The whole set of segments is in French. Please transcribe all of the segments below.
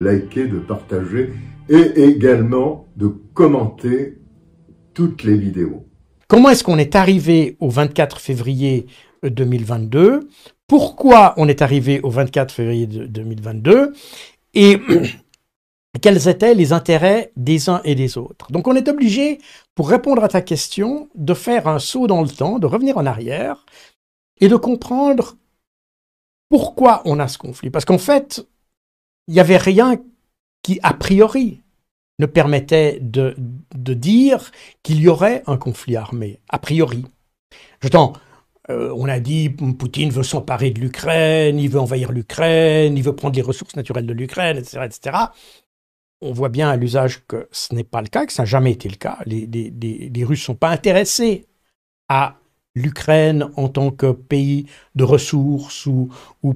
liker, de partager et également de commenter toutes les vidéos. Comment est-ce qu'on est arrivé au 24 février 2022 Pourquoi on est arrivé au 24 février 2022 Et quels étaient les intérêts des uns et des autres Donc on est obligé, pour répondre à ta question, de faire un saut dans le temps, de revenir en arrière et de comprendre pourquoi on a ce conflit. Parce qu'en fait, il n'y avait rien qui, a priori, ne permettait de, dire qu'il y aurait un conflit armé, a priori. Euh, on a dit Poutine veut s'emparer de l'Ukraine, il veut envahir l'Ukraine, il veut prendre les ressources naturelles de l'Ukraine, etc., etc. On voit bien à l'usage que ce n'est pas le cas, que ça n'a jamais été le cas. Les, les Russes ne sont pas intéressés à l'Ukraine en tant que pays de ressources ou,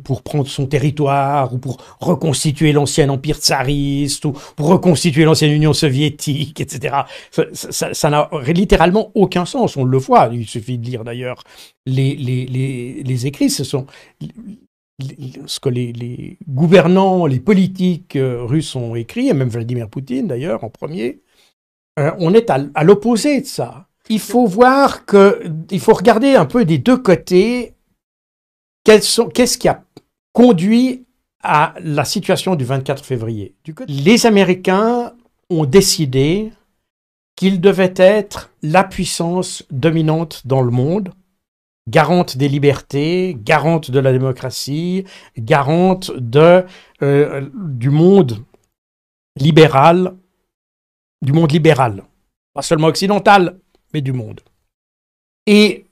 pour prendre son territoire ou pour reconstituer l'ancien empire tsariste ou pour reconstituer l'ancienne Union soviétique, etc. Ça n'a littéralement aucun sens, on le voit, il suffit de lire d'ailleurs les, écrits, ce sont ce que les, gouvernants, les politiques euh, russes ont écrit, et même Vladimir Poutine d'ailleurs en premier, euh, on est à l'opposé de ça. Il faut voir que, il faut regarder un peu des deux côtés qu'est-ce qui a conduit à la situation du 24 février. les Américains ont décidé qu'ils devaient être la puissance dominante dans le monde, garante des libertés, garante de la démocratie, garante de, euh, du monde libéral, du monde libéral, pas seulement occidental, mais du monde. Et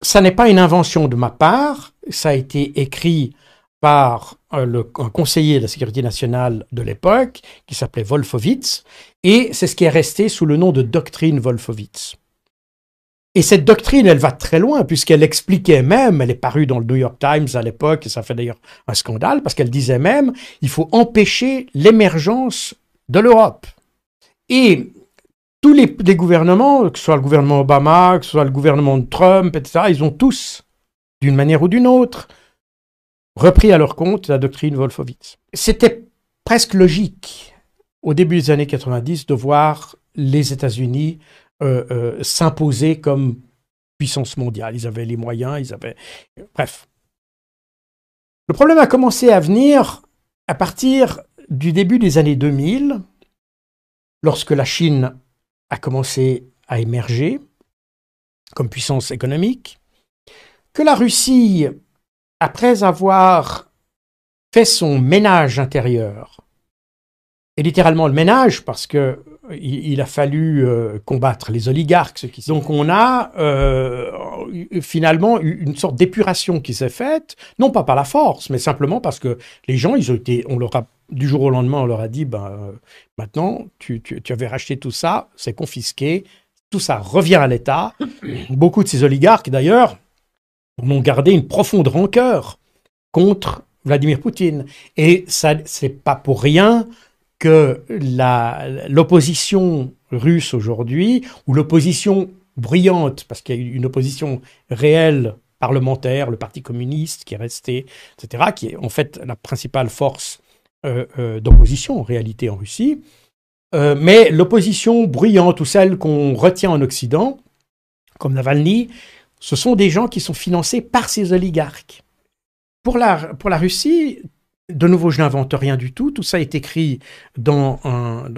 ça n'est pas une invention de ma part, ça a été écrit par euh, un, le, conseiller de la sécurité nationale de l'époque, qui s'appelait Wolfowitz, et c'est ce qui est resté sous le nom de doctrine Wolfowitz. Et cette doctrine, elle va très loin, puisqu'elle expliquait même, elle est parue dans le New York Times à l'époque, et ça fait d'ailleurs un scandale, parce qu'elle disait même, il faut empêcher l'émergence de l'Europe. Et tous les, gouvernements, que ce soit le gouvernement Obama, que ce soit le gouvernement de Trump, etc., ils ont tous, d'une manière ou d'une autre, repris à leur compte la doctrine Wolfowitz. C'était presque logique, au début des années 90, de voir les États-Unis euh, euh, s'imposer comme puissance mondiale. Ils avaient les moyens, ils avaient... Bref. Le problème a commencé à venir à partir du début des années 2000, lorsque la Chine commencé à émerger comme puissance économique, que la Russie, après avoir fait son ménage intérieur, et littéralement le ménage parce que il, a fallu euh, combattre les oligarques. Qui... Donc on a euh, finalement une sorte d'épuration qui s'est faite, non pas par la force, mais simplement parce que les gens, ils ont on leur a du jour au lendemain, on leur a dit, ben, euh, maintenant, tu, avais racheté tout ça, c'est confisqué, tout ça revient à l'État. Beaucoup de ces oligarques, d'ailleurs, ont gardé une profonde rancœur contre Vladimir Poutine. Et ça, c'est pas pour rien que l'opposition russe aujourd'hui, ou l'opposition brillante, parce qu'il y a une opposition réelle parlementaire, le Parti communiste qui est resté, etc., qui est en fait la principale force euh, euh, d'opposition en réalité en Russie. Euh, mais l'opposition bruyante ou celle qu'on retient en Occident, comme Navalny, ce sont des gens qui sont financés par ces oligarques. Pour la, pour la Russie, de nouveau, je n'invente rien du tout. Tout ça est écrit dans, un, un,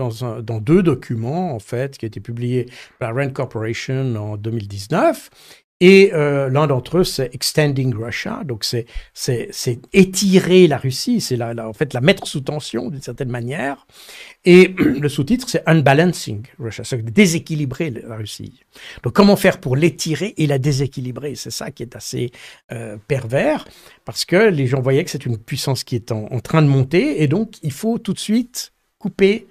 dans deux documents, en fait, qui a été publié par Rand Corporation en 2019 et euh, l'un d'entre eux, c'est Extending Russia, donc c'est étirer la Russie, c'est la, en fait la mettre sous tension d'une certaine manière. Et le sous-titre, c'est Unbalancing Russia, c'est déséquilibrer la Russie. Donc comment faire pour l'étirer et la déséquilibrer C'est ça qui est assez euh, pervers, parce que les gens voyaient que c'est une puissance qui est en, train de monter, et donc il faut tout de suite couper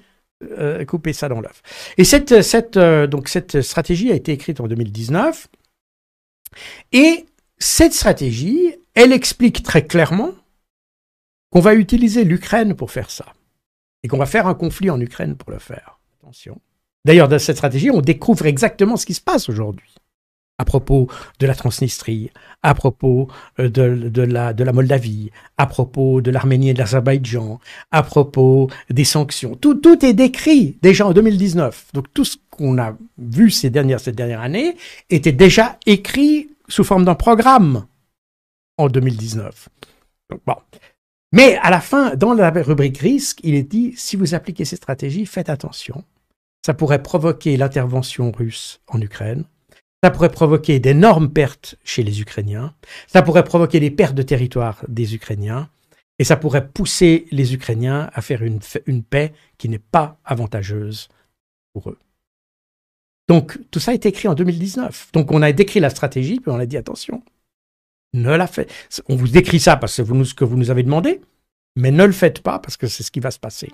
euh, couper ça dans l'œuf. Et cette, cette, donc cette stratégie a été écrite en 2019. Et cette stratégie, elle explique très clairement qu'on va utiliser l'Ukraine pour faire ça et qu'on va faire un conflit en Ukraine pour le faire. D'ailleurs, dans cette stratégie, on découvre exactement ce qui se passe aujourd'hui à propos de la Transnistrie, à propos euh, de, la, Moldavie, à propos de l'Arménie et de l'Azerbaïdjan, à propos des sanctions. Tout, est décrit déjà en 2019. Donc tout ce qu'on a vu ces dernières, cette dernière année était déjà écrit sous forme d'un programme en 2019. Donc, bon. Mais à la fin, dans la rubrique risque, il est dit, si vous appliquez ces stratégies, faites attention. Ça pourrait provoquer l'intervention russe en Ukraine ça pourrait provoquer d'énormes pertes chez les Ukrainiens, ça pourrait provoquer des pertes de territoire des Ukrainiens, et ça pourrait pousser les Ukrainiens à faire une, paix qui n'est pas avantageuse pour eux. Donc tout ça a été écrit en 2019. Donc on a décrit la stratégie, puis on a dit attention, ne la faites. On vous décrit ça parce que c'est ce que vous nous avez demandé, mais ne le faites pas parce que c'est ce qui va se passer.